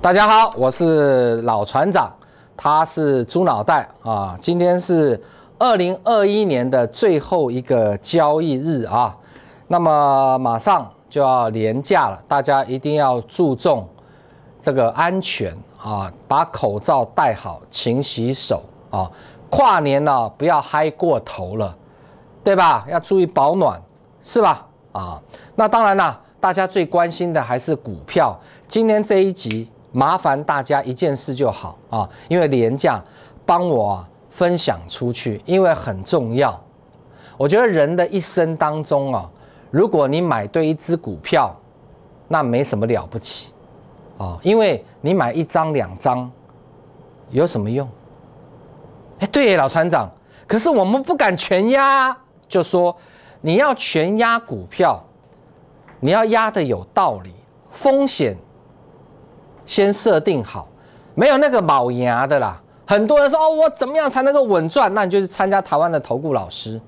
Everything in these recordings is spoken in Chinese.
大家好，我是老船长，他是猪脑袋啊。今天是二零二一年的最后一个交易日啊，那么马上就要年假了，大家一定要注重这个安全啊，把口罩戴好，勤洗手啊。跨年了，不要嗨过头了，对吧？要注意保暖，是吧？啊，那当然啦，大家最关心的还是股票。今天这一集。麻烦大家一件事就好啊，因为廉价帮我分享出去，因为很重要。我觉得人的一生当中啊，如果你买对一只股票，那没什么了不起啊，因为你买一张、两张有什么用？哎，对，老船长，可是我们不敢全压，就说你要全压股票，你要压的有道理，风险。先设定好，没有那个卯牙的啦。很多人说哦，我怎么样才能够稳赚？那你就是参加台湾的投顾老师，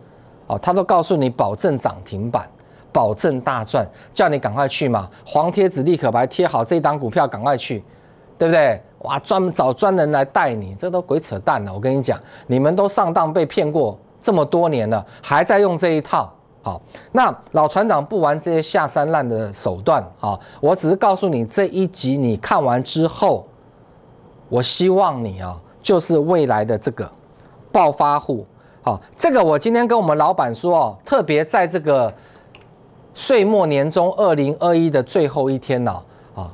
哦，他都告诉你保证涨停板，保证大赚，叫你赶快去嘛。黄贴子立刻白贴好这档股票，赶快去，对不对？哇，专找专人来带你，这都鬼扯淡了。我跟你讲，你们都上当被骗过这么多年了，还在用这一套。好，那老船长不玩这些下三滥的手段啊！我只是告诉你，这一集你看完之后，我希望你啊，就是未来的这个暴发户好，这个我今天跟我们老板说哦，特别在这个岁末年终二零二一的最后一天了啊，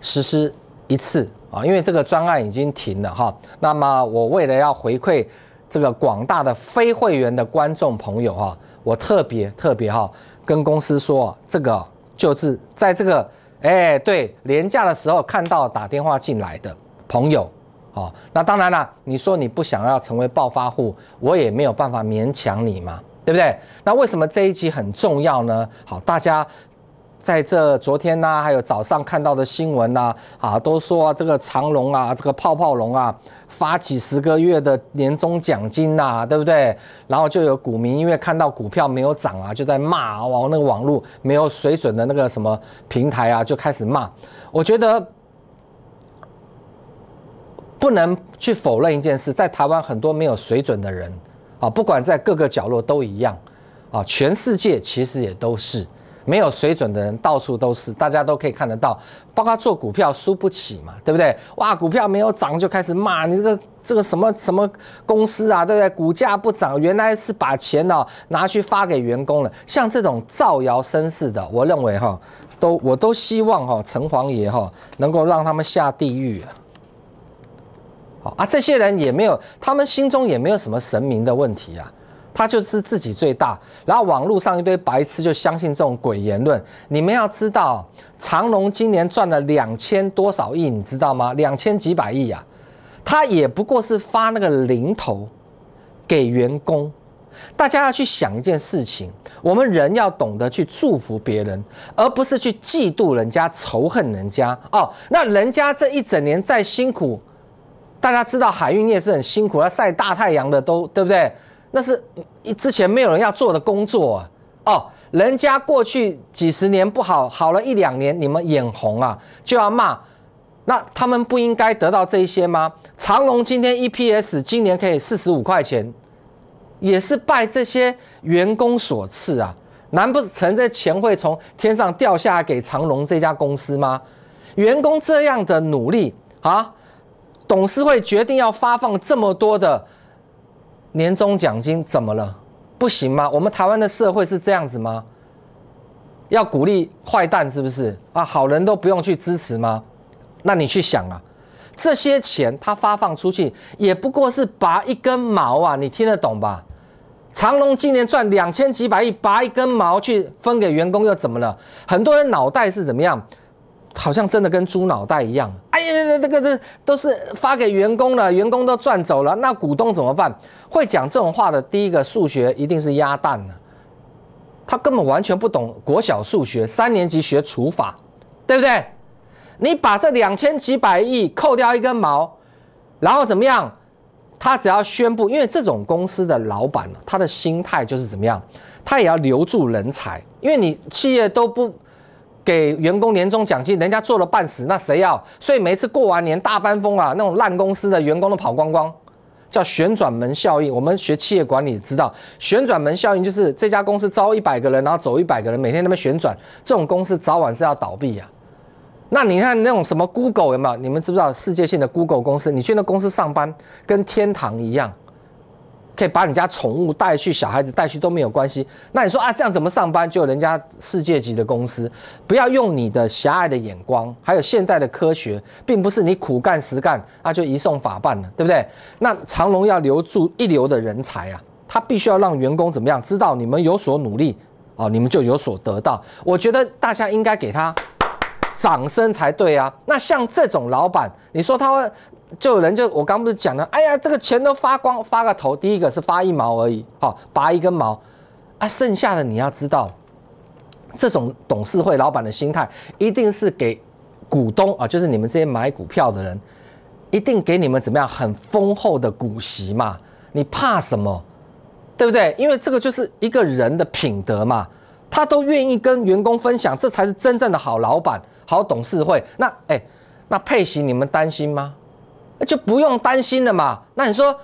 实施一次啊，因为这个专案已经停了哈。那么我为了要回馈这个广大的非会员的观众朋友哈。我特别特别哈，跟公司说，这个就是在这个哎对廉价的时候看到打电话进来的朋友，哦，那当然了，你说你不想要成为暴发户，我也没有办法勉强你嘛，对不对？那为什么这一集很重要呢？好，大家。在这昨天呐，还有早上看到的新闻呐，啊，都说这个长隆啊，这个泡泡龙啊发几十个月的年终奖金呐，对不对？然后就有股民因为看到股票没有涨啊，就在骂，往那个网络没有水准的那个什么平台啊，就开始骂。我觉得不能去否认一件事，在台湾很多没有水准的人啊，不管在各个角落都一样啊，全世界其实也都是。没有水准的人到处都是，大家都可以看得到，包括做股票输不起嘛，对不对？哇，股票没有涨就开始骂你这个这个什么什么公司啊，对不对？股价不涨，原来是把钱哦拿去发给员工了。像这种造谣生事的，我认为哈，都我都希望哈城隍爷哈能够让他们下地狱。好啊，这些人也没有，他们心中也没有什么神明的问题啊。他就是自己最大，然后网络上一堆白痴就相信这种鬼言论。你们要知道，长隆今年赚了两千多少亿，你知道吗？两千几百亿呀，他也不过是发那个零头给员工。大家要去想一件事情，我们人要懂得去祝福别人，而不是去嫉妒人家、仇恨人家哦。那人家这一整年再辛苦，大家知道海运业是很辛苦，要晒大太阳的，都对不对？那是之前没有人要做的工作啊！哦，人家过去几十年不好，好了一两年，你们眼红啊，就要骂。那他们不应该得到这些吗？长隆今天 EPS 今年可以四十五块钱，也是拜这些员工所赐啊！难不成这钱会从天上掉下来给长隆这家公司吗？员工这样的努力啊，董事会决定要发放这么多的。年终奖金怎么了？不行吗？我们台湾的社会是这样子吗？要鼓励坏蛋是不是啊？好人都不用去支持吗？那你去想啊，这些钱他发放出去也不过是拔一根毛啊，你听得懂吧？长隆今年赚两千几百亿，拔一根毛去分给员工又怎么了？很多人脑袋是怎么样？好像真的跟猪脑袋一样，哎呀，那个这都是发给员工了，员工都赚走了，那股东怎么办？会讲这种话的第一个数学一定是鸭蛋呢。他根本完全不懂国小数学，三年级学除法，对不对？你把这两千几百亿扣掉一根毛，然后怎么样？他只要宣布，因为这种公司的老板呢，他的心态就是怎么样？他也要留住人才，因为你企业都不。给员工年终奖金，人家做了半死，那谁要？所以每次过完年大班风啊，那种烂公司的员工都跑光光，叫旋转门效应。我们学企业管理知道，旋转门效应就是这家公司招一百个人，然后走一百个人，每天那么旋转，这种公司早晚是要倒闭呀。那你看那种什么 Google 有没有？你们知不知道世界性的 Google 公司？你去那公司上班，跟天堂一样。可以把你家宠物带去，小孩子带去都没有关系。那你说啊，这样怎么上班？就人家世界级的公司，不要用你的狭隘的眼光。还有现在的科学，并不是你苦干实干啊，就一送法办了，对不对？那长隆要留住一流的人才啊，他必须要让员工怎么样？知道你们有所努力啊，你们就有所得到。我觉得大家应该给他掌声才对啊。那像这种老板，你说他会？就有人就我刚不是讲了？哎呀，这个钱都发光发个头，第一个是发一毛而已，好拔一根毛啊！剩下的你要知道，这种董事会老板的心态一定是给股东啊，就是你们这些买股票的人，一定给你们怎么样很丰厚的股息嘛？你怕什么？对不对？因为这个就是一个人的品德嘛，他都愿意跟员工分享，这才是真正的好老板、好董事会。那哎，那配息你们担心吗？那就不用担心了嘛。那你说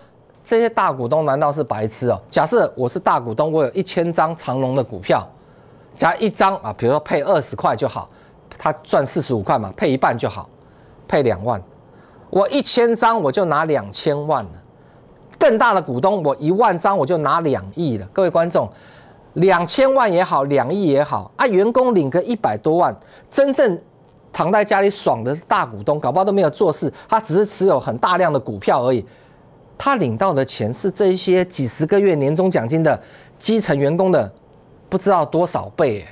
这些大股东难道是白痴哦？假设我是大股东，我有一千张长隆的股票，加一张啊，比如说配二十块就好，他赚四十五块嘛，配一半就好，配两万，我一千张我就拿两千万了。更大的股东，我一万张我就拿两亿了。各位观众，两千万也好，两亿也好啊，员工领个一百多万，真正。躺在家里爽的是大股东，搞不好都没有做事，他只是持有很大量的股票而已。他领到的钱是这些几十个月年终奖金的基层员工的不知道多少倍。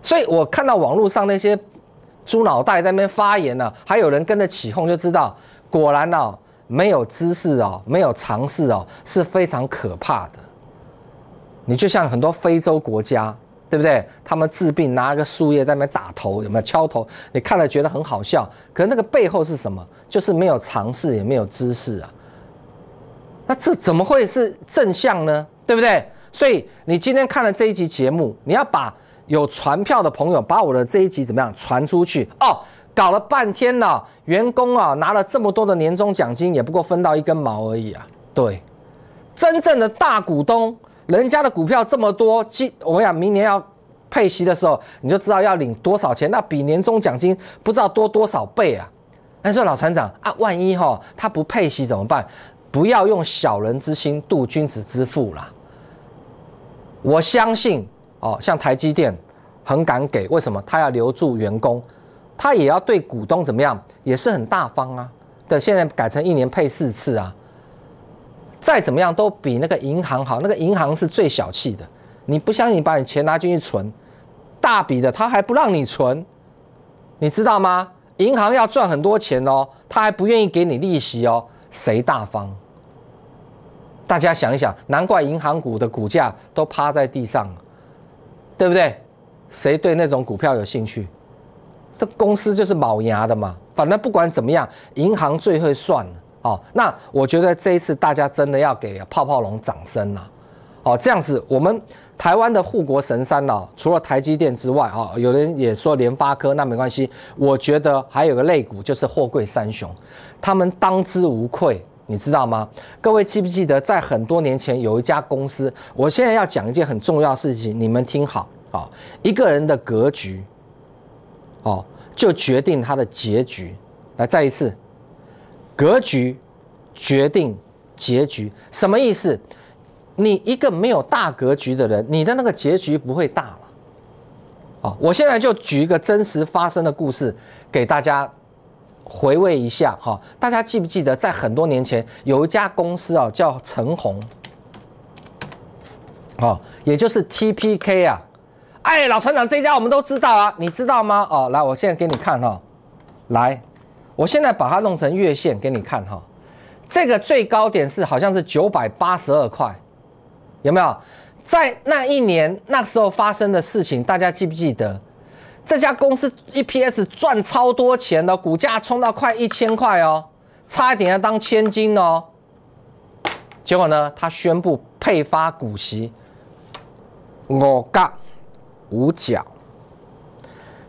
所以我看到网络上那些猪脑袋在那边发言呢，还有人跟着起哄，就知道果然哦，没有知识哦，没有常识哦，是非常可怕的。你就像很多非洲国家。对不对？他们治病拿个树叶在那边打头，有没有敲头？你看了觉得很好笑，可是那个背后是什么？就是没有常识，也没有知识啊。那这怎么会是正向呢？对不对？所以你今天看了这一集节目，你要把有传票的朋友把我的这一集怎么样传出去哦。搞了半天呢，员工啊拿了这么多的年终奖金，也不过分到一根毛而已啊。对，真正的大股东。人家的股票这么多，今我们讲明年要配息的时候，你就知道要领多少钱，那比年终奖金不知道多多少倍啊！但是老船长啊，万一哈他不配息怎么办？不要用小人之心度君子之腹啦！我相信哦，像台积电很敢给，为什么？他要留住员工，他也要对股东怎么样，也是很大方啊。对，现在改成一年配四次啊。再怎么样都比那个银行好，那个银行是最小气的。你不相信，把你钱拿进去存，大笔的他还不让你存，你知道吗？银行要赚很多钱哦，他还不愿意给你利息哦，谁大方？大家想一想，难怪银行股的股价都趴在地上，对不对？谁对那种股票有兴趣？这公司就是卯牙的嘛。反正不管怎么样，银行最会算了。哦，那我觉得这一次大家真的要给泡泡龙掌声了。哦，这样子，我们台湾的护国神山呢，除了台积电之外，哦，有人也说联发科，那没关系。我觉得还有个肋骨就是货柜三雄，他们当之无愧。你知道吗？各位记不记得，在很多年前有一家公司？我现在要讲一件很重要的事情，你们听好啊。一个人的格局，哦，就决定他的结局。来，再一次。格局决定结局，什么意思？你一个没有大格局的人，你的那个结局不会大了。我现在就举一个真实发生的故事给大家回味一下哈。大家记不记得，在很多年前，有一家公司啊，叫陈红，哦，也就是 TPK 啊。哎，老船长，这家我们都知道啊，你知道吗？哦，来，我现在给你看哈，来。我现在把它弄成月线给你看哈，这个最高点是好像是九百八十二块，有没有？在那一年那时候发生的事情，大家记不记得？这家公司 EPS 赚超多钱的，股价冲到快一千块哦，差一点要当千金哦。结果呢，他宣布配发股息，五角五角。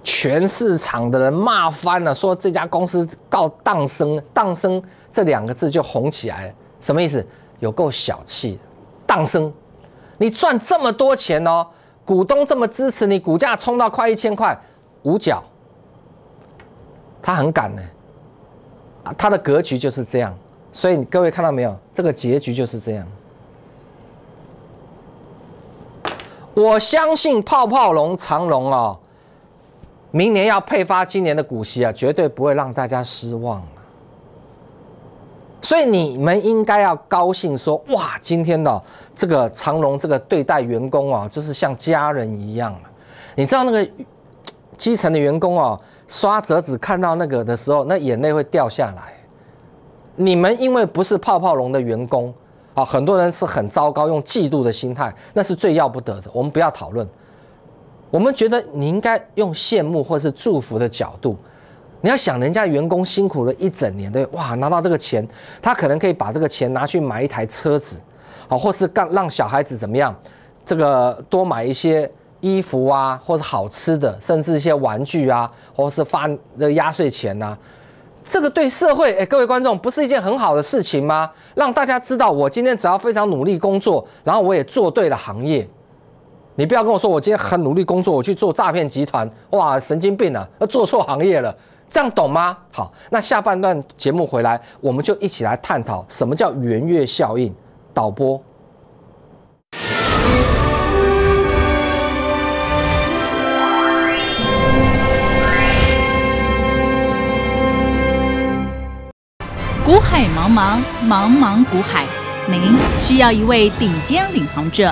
全市场的人骂翻了，说这家公司告荡生，荡生这两个字就红起来，什么意思？有够小气的，荡你赚这么多钱哦，股东这么支持你，股价冲到快一千块五角，他很敢呢，啊，他的格局就是这样，所以各位看到没有，这个结局就是这样。我相信泡泡龙长龙啊。明年要配发今年的股息啊，绝对不会让大家失望所以你们应该要高兴说，哇，今天的这个长隆这个对待员工啊，就是像家人一样你知道那个基层的员工啊，刷折子看到那个的时候，那眼泪会掉下来。你们因为不是泡泡龙的员工啊，很多人是很糟糕，用嫉妒的心态，那是最要不得的。我们不要讨论。我们觉得你应该用羡慕或是祝福的角度，你要想人家员工辛苦了一整年，对哇，拿到这个钱，他可能可以把这个钱拿去买一台车子，好，或是干让小孩子怎么样，这个多买一些衣服啊，或是好吃的，甚至一些玩具啊，或是发的个压岁钱呐，这个对社会哎，各位观众不是一件很好的事情吗？让大家知道我今天只要非常努力工作，然后我也做对了行业。你不要跟我说，我今天很努力工作，我去做诈骗集团，哇，神经病啊，做错行业了，这样懂吗？好，那下半段节目回来，我们就一起来探讨什么叫圆月效应。导播。古海茫茫，茫茫古海，您需要一位顶尖领航者。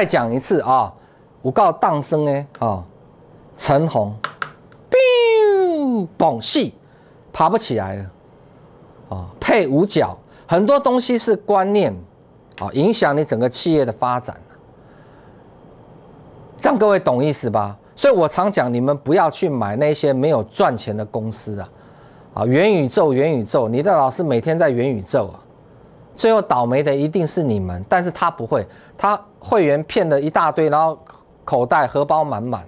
再讲一次啊！我告诞生哎啊，陈红，biu，爬不起来了啊！配五角，很多东西是观念啊，影响你整个企业的发展。这样各位懂意思吧？所以我常讲，你们不要去买那些没有赚钱的公司啊！啊，元宇宙，元宇宙，你的老师每天在元宇宙啊！最后倒霉的一定是你们，但是他不会，他会员骗了一大堆，然后口袋荷包满满。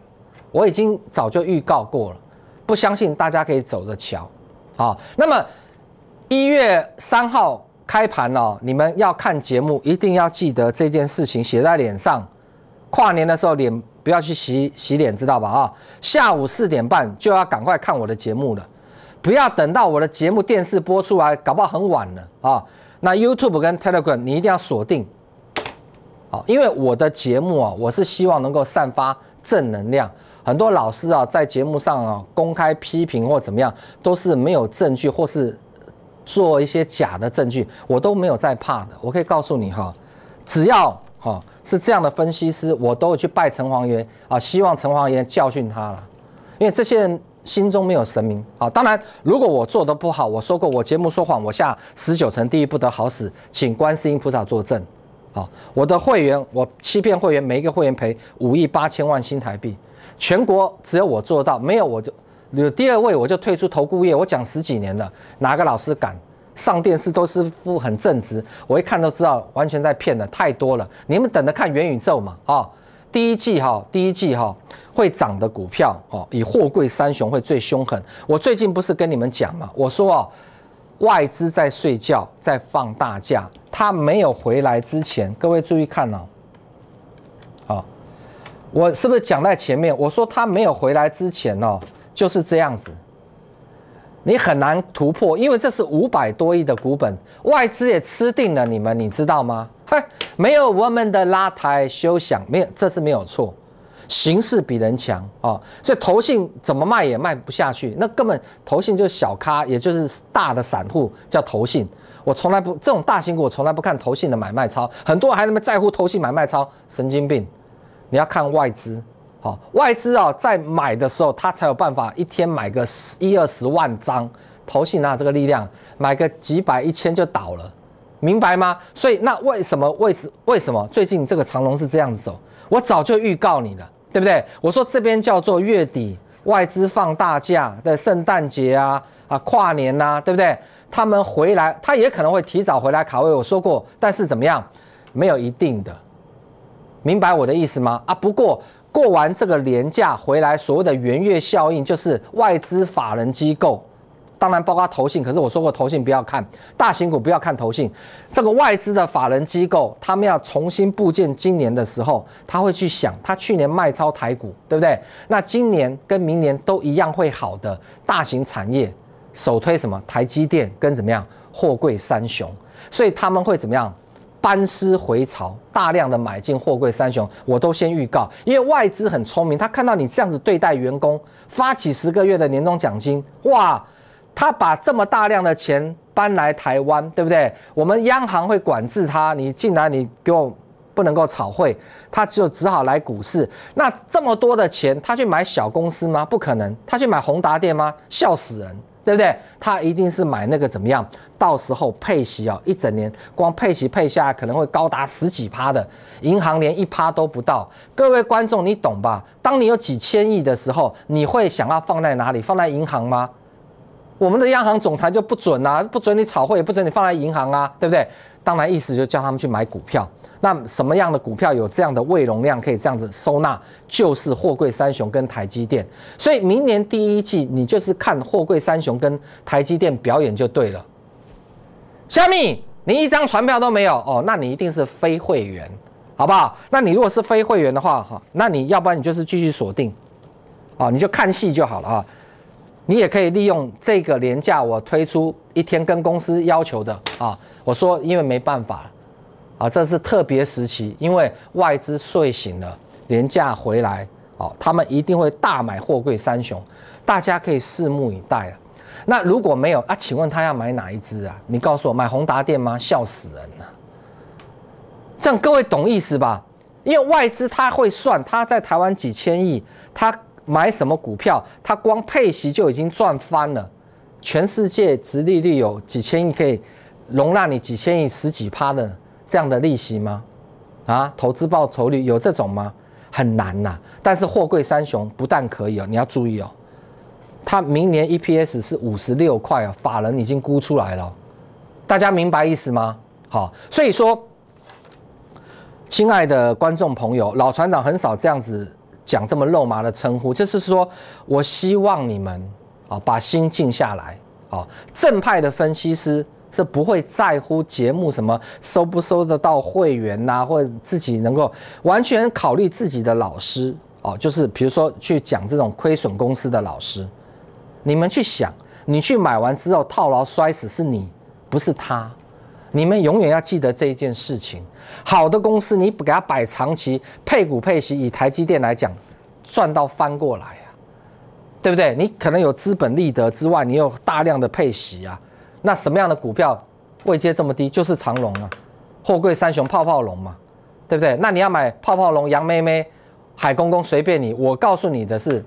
我已经早就预告过了，不相信大家可以走着瞧。好，那么一月三号开盘哦，你们要看节目，一定要记得这件事情写在脸上。跨年的时候脸不要去洗洗脸，知道吧？啊，下午四点半就要赶快看我的节目了。不要等到我的节目电视播出来，搞不好很晚了啊！那 YouTube 跟 Telegram 你一定要锁定，好，因为我的节目啊，我是希望能够散发正能量。很多老师啊，在节目上啊公开批评或怎么样，都是没有证据或是做一些假的证据，我都没有在怕的。我可以告诉你哈，只要哈是这样的分析师，我都会去拜城隍爷啊，希望城隍爷教训他了，因为这些人。心中没有神明啊！当然，如果我做的不好，我说过我节目说谎，我下十九层地狱不得好死，请观世音菩萨作证。好，我的会员，我欺骗会员，每一个会员赔五亿八千万新台币，全国只有我做到，没有我就有第二位我就退出投顾业。我讲十几年了，哪个老师敢上电视都是副很正直，我一看都知道完全在骗的太多了。你们等着看元宇宙嘛啊！第一季哈，第一季哈会涨的股票哈，以货柜三雄会最凶狠。我最近不是跟你们讲嘛，我说啊，外资在睡觉，在放大假，他没有回来之前，各位注意看哦，啊，我是不是讲在前面？我说他没有回来之前哦，就是这样子。你很难突破，因为这是五百多亿的股本，外资也吃定了你们，你知道吗？哼，没有我们的拉抬休想，没有这是没有错，形势比人强啊，所以投信怎么卖也卖不下去，那根本投信就是小咖，也就是大的散户叫投信，我从来不这种大型股我从来不看投信的买卖操，很多还那么在乎投信买卖操，神经病，你要看外资。好，外资啊，在买的时候，他才有办法一天买个十一二十万张，投信啊这个力量买个几百一千就倒了，明白吗？所以那为什么为什为什么最近这个长龙是这样走？我早就预告你了，对不对？我说这边叫做月底外资放大假的圣诞节啊啊跨年呐，对不对？他们回来，他也可能会提早回来卡位，我说过，但是怎么样，没有一定的，明白我的意思吗？啊，不过。过完这个年假回来，所谓的圆月效应，就是外资法人机构，当然包括投信。可是我说过，投信不要看大型股，不要看投信。这个外资的法人机构，他们要重新布建今年的时候，他会去想，他去年卖超台股，对不对？那今年跟明年都一样会好的大型产业，首推什么？台积电跟怎么样？货柜三雄，所以他们会怎么样？班师回朝，大量的买进货柜三雄，我都先预告，因为外资很聪明，他看到你这样子对待员工，发几十个月的年终奖金，哇，他把这么大量的钱搬来台湾，对不对？我们央行会管制他，你进来你给我不能够炒汇，他就只好来股市。那这么多的钱，他去买小公司吗？不可能，他去买宏达电吗？笑死人。对不对？他一定是买那个怎么样？到时候配息哦，一整年光配息配下可能会高达十几趴的，银行连一趴都不到。各位观众，你懂吧？当你有几千亿的时候，你会想要放在哪里？放在银行吗？我们的央行总裁就不准啊，不准你炒汇，也不准你放在银行啊，对不对？当然，意思就叫他们去买股票。那什么样的股票有这样的胃容量可以这样子收纳，就是货柜三雄跟台积电。所以明年第一季你就是看货柜三雄跟台积电表演就对了。虾米，你一张船票都没有哦，那你一定是非会员，好不好？那你如果是非会员的话哈，那你要不然你就是继续锁定，啊，你就看戏就好了啊。你也可以利用这个廉价我推出一天跟公司要求的啊，我说因为没办法。啊，这是特别时期，因为外资睡醒了，廉价回来，哦，他们一定会大买货柜三雄，大家可以拭目以待了。那如果没有啊，请问他要买哪一只啊？你告诉我买宏达电吗？笑死人了！这样各位懂意思吧？因为外资他会算，他在台湾几千亿，他买什么股票，他光配息就已经赚翻了。全世界殖利率有几千亿可以容纳你几千亿十几趴的。这样的利息吗？啊，投资报酬率有这种吗？很难呐。但是货柜三雄不但可以哦，你要注意哦，它明年 EPS 是五十六块哦，法人已经估出来了，大家明白意思吗？好，所以说，亲爱的观众朋友，老船长很少这样子讲这么肉麻的称呼，就是说我希望你们啊，把心静下来，啊，正派的分析师。是不会在乎节目什么收不收得到会员呐，或者自己能够完全考虑自己的老师哦。就是比如说去讲这种亏损公司的老师，你们去想，你去买完之后套牢摔死是你，不是他。你们永远要记得这一件事情。好的公司，你不给他摆长期配股配息，以台积电来讲，赚到翻过来呀，对不对？你可能有资本利得之外，你有大量的配息啊。那什么样的股票位阶这么低，就是长龙啊，货柜三雄泡泡龙嘛，对不对？那你要买泡泡龙、杨妹妹、海公公，随便你。我告诉你的是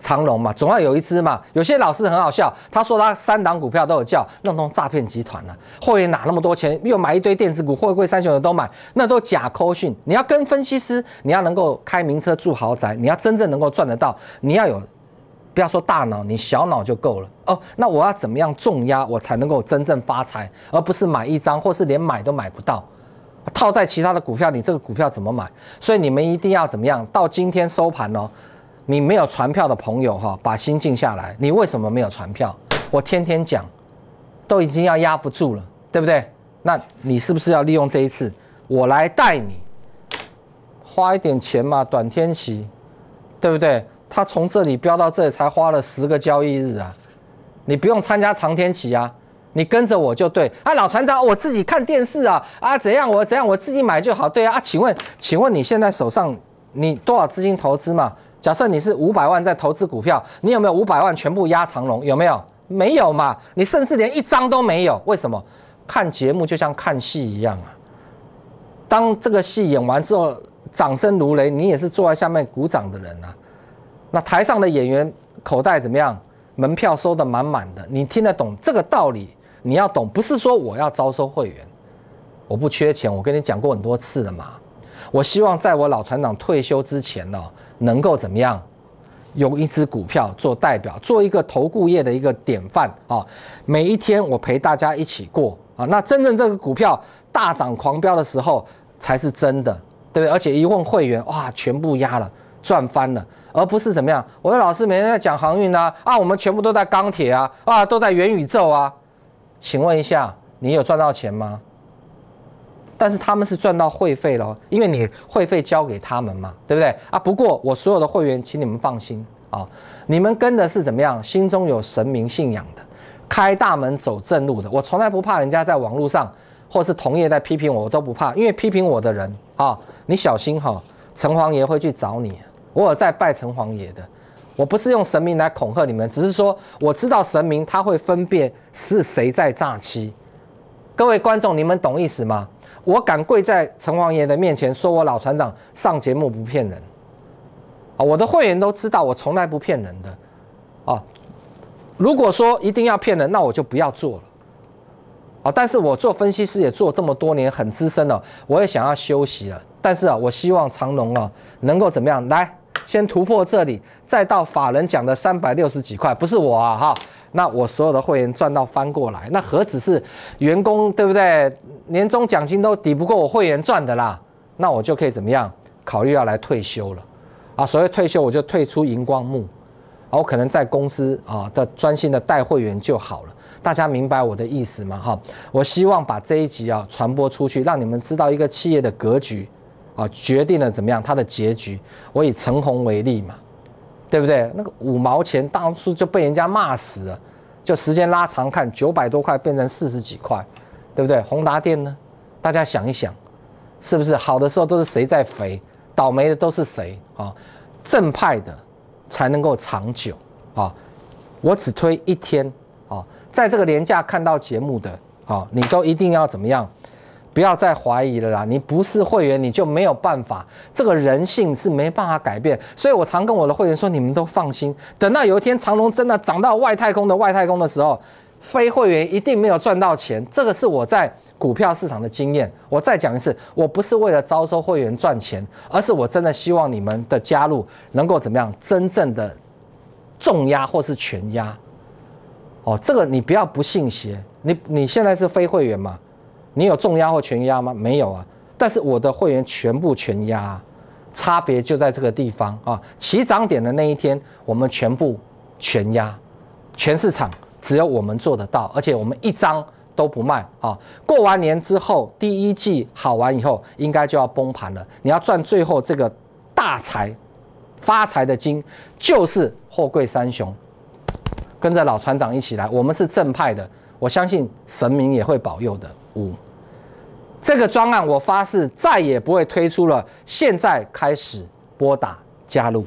长龙嘛，总要有一只嘛。有些老师很好笑，他说他三档股票都有叫弄通诈骗集团了，会员哪那么多钱，又买一堆电子股、货柜三雄的都买，那都假扣讯。你要跟分析师，你要能够开名车住豪宅，你要真正能够赚得到，你要有。不要说大脑，你小脑就够了哦。那我要怎么样重压我才能够真正发财，而不是买一张，或是连买都买不到，套在其他的股票。你这个股票怎么买？所以你们一定要怎么样？到今天收盘哦，你没有传票的朋友哈，把心静下来。你为什么没有传票？我天天讲，都已经要压不住了，对不对？那你是不是要利用这一次，我来带你，花一点钱嘛，短天期，对不对？他从这里飙到这里才花了十个交易日啊！你不用参加长天期啊，你跟着我就对。啊，老船长，我自己看电视啊，啊怎样我怎样我自己买就好。对啊啊，请问请问你现在手上你多少资金投资嘛？假设你是五百万在投资股票，你有没有五百万全部压长龙？有没有？没有嘛？你甚至连一张都没有。为什么？看节目就像看戏一样啊！当这个戏演完之后，掌声如雷，你也是坐在下面鼓掌的人啊！那台上的演员口袋怎么样？门票收的满满的，你听得懂这个道理？你要懂，不是说我要招收会员，我不缺钱。我跟你讲过很多次了嘛。我希望在我老船长退休之前呢，能够怎么样？用一只股票做代表，做一个投顾业的一个典范啊！每一天我陪大家一起过啊！那真正这个股票大涨狂飙的时候，才是真的，对不对？而且一问会员，哇，全部压了。赚翻了，而不是怎么样？我的老师每天在讲航运呐，啊，我们全部都在钢铁啊，啊，都在元宇宙啊，请问一下，你有赚到钱吗？但是他们是赚到会费了，因为你会费交给他们嘛，对不对？啊，不过我所有的会员，请你们放心啊，你们跟的是怎么样？心中有神明信仰的，开大门走正路的，我从来不怕人家在网络上或是同业在批评我，我都不怕，因为批评我的人啊，你小心哈，城隍爷会去找你。我有在拜城隍爷的，我不是用神明来恐吓你们，只是说我知道神明他会分辨是谁在诈欺。各位观众，你们懂意思吗？我敢跪在城隍爷的面前说，我老船长上节目不骗人啊！我的会员都知道我从来不骗人的啊！如果说一定要骗人，那我就不要做了啊！但是我做分析师也做这么多年，很资深了，我也想要休息了。但是啊，我希望长隆啊能够怎么样来？先突破这里，再到法人奖的三百六十几块，不是我啊哈。那我所有的会员赚到翻过来，那何止是员工对不对？年终奖金都抵不过我会员赚的啦。那我就可以怎么样考虑要来退休了啊？所谓退休，我就退出荧光幕，我可能在公司啊的专心的带会员就好了。大家明白我的意思吗？哈，我希望把这一集啊传播出去，让你们知道一个企业的格局。啊，决定了怎么样，它的结局。我以陈红为例嘛，对不对？那个五毛钱当初就被人家骂死了，就时间拉长看，九百多块变成四十几块，对不对？宏达店呢？大家想一想，是不是好的时候都是谁在肥，倒霉的都是谁啊？正派的才能够长久啊！我只推一天啊，在这个廉价看到节目的啊，你都一定要怎么样？不要再怀疑了啦！你不是会员，你就没有办法。这个人性是没办法改变，所以我常跟我的会员说：你们都放心，等到有一天长龙真的涨到外太空的外太空的时候，非会员一定没有赚到钱。这个是我在股票市场的经验。我再讲一次，我不是为了招收会员赚钱，而是我真的希望你们的加入能够怎么样，真正的重压或是全压。哦，这个你不要不信邪。你你现在是非会员嘛？你有重压或全压吗？没有啊，但是我的会员全部全压，差别就在这个地方啊。起涨点的那一天，我们全部全压，全市场只有我们做得到，而且我们一张都不卖啊。过完年之后，第一季好完以后，应该就要崩盘了。你要赚最后这个大财、发财的金，就是货柜三雄，跟着老船长一起来。我们是正派的，我相信神明也会保佑的。五，这个专案我发誓再也不会推出了。现在开始拨打加入。